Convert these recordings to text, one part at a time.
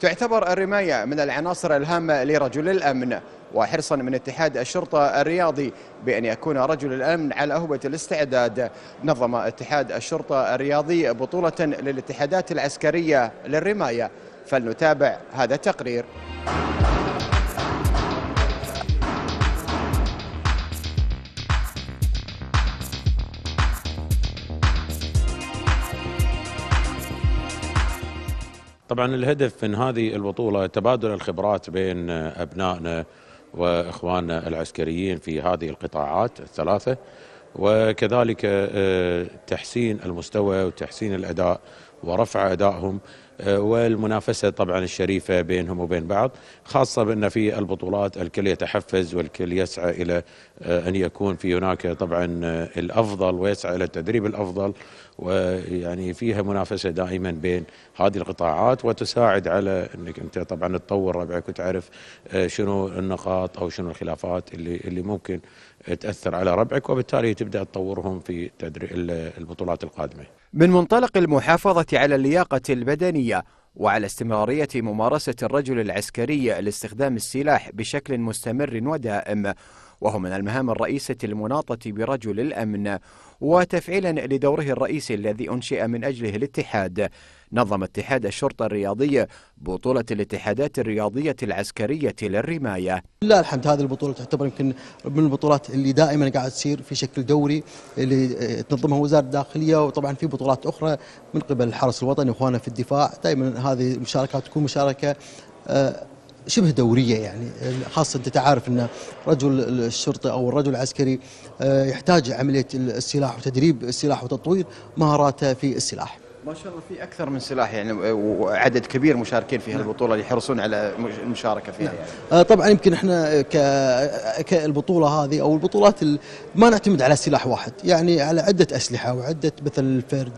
تعتبر الرماية من العناصر الهامة لرجل الأمن وحرصا من اتحاد الشرطة الرياضي بأن يكون رجل الأمن على أهبة الاستعداد نظم اتحاد الشرطة الرياضي بطولة للاتحادات العسكرية للرماية فلنتابع هذا التقرير طبعا الهدف من هذه البطولة تبادل الخبرات بين أبنائنا وإخواننا العسكريين في هذه القطاعات الثلاثة وكذلك آه، تحسين المستوى وتحسين الأداء ورفع أدائهم آه، والمنافسة طبعا الشريفة بينهم وبين بعض خاصة بأن في البطولات الكل يتحفز والكل يسعى إلى آه، أن يكون في هناك طبعا آه، الأفضل ويسعى إلى التدريب الأفضل ويعني فيها منافسة دائما بين هذه القطاعات وتساعد على أنك أنت طبعا تطور ربعك وتعرف شنو النقاط أو شنو الخلافات اللي, اللي ممكن تأثر على ربعك وبالتالي تبدأ تطورهم في البطولات القادمة من منطلق المحافظة على اللياقة البدنية الوطنية وعلى استمرارية ممارسة الرجل العسكري لاستخدام السلاح بشكل مستمر ودائم وهو من المهام الرئيسة المناطة برجل الأمن وتفعيلا لدوره الرئيسي الذي أنشئ من أجله الاتحاد نظم اتحاد الشرطة الرياضية بطولة الاتحادات الرياضية العسكرية للرماية لا الحمد هذه البطولة تعتبر يمكن من البطولات اللي دائما قاعد تصير في شكل دوري اللي تنظمها وزارة الداخلية وطبعا في بطولات أخرى من قبل الحرس الوطني وإخواننا في الدفاع دائما هذه المشاركات تكون مشاركة آه، شبه دوريه يعني خاصه انت تعرف ان رجل الشرطه او الرجل العسكري آه، يحتاج عمليه السلاح وتدريب السلاح وتطوير مهاراته في السلاح. ما شاء الله في اكثر من سلاح يعني وعدد كبير مشاركين في هالبطوله اللي يحرصون على المشاركه فيها نعم. يعني. آه طبعا يمكن احنا ك... كالبطوله هذه او البطولات ما نعتمد على سلاح واحد يعني على عده اسلحه وعده مثل الفرد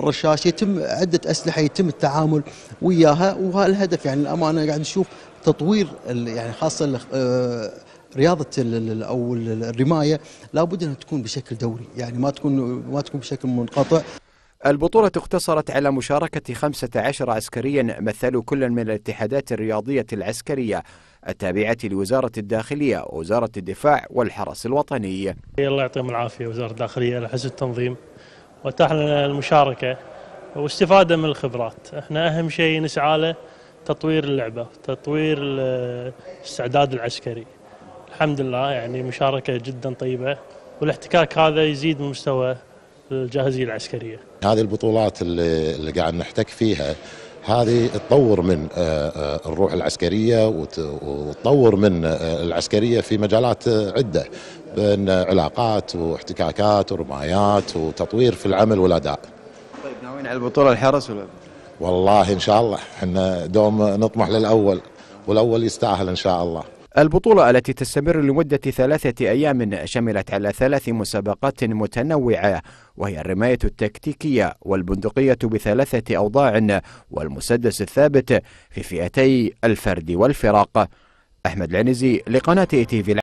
الرشاش يتم عده اسلحه يتم التعامل وياها وهالهدف يعني الامانه قاعد نشوف تطوير يعني خاصه آه، رياضه او الرمايه لابد انها تكون بشكل دوري يعني ما تكون ما تكون بشكل منقطع البطولة اقتصرت على مشاركة 15 عسكريا مثلوا كل من الاتحادات الرياضية العسكرية التابعة لوزارة الداخلية ووزارة الدفاع والحرس الوطني الله يعطيهم العافية وزارة الداخلية على حسن التنظيم واتاح لنا المشاركة واستفادة من الخبرات احنا أهم شيء نسعى له تطوير اللعبة تطوير الاستعداد العسكري الحمد لله يعني مشاركة جدا طيبة والاحتكاك هذا يزيد من مستوى الجاهزية العسكرية هذه البطولات اللي قاعد نحتك فيها هذه تطور من آه، آه، الروح العسكرية وتطور من آه، العسكرية في مجالات عدة بين علاقات واحتكاكات ورمايات وتطوير في العمل والأداء طيب ناويين على البطولة الحرس ولا والله إن شاء الله احنا دوم نطمح للأول والأول يستاهل إن شاء الله البطولة التي تستمر لمدة ثلاثة أيام شملت على ثلاث مسابقات متنوعة وهي الرماية التكتيكية والبندقية بثلاثة أوضاع والمسدس الثابت في فئتي الفرد والفراق أحمد العنزي لقناة تي في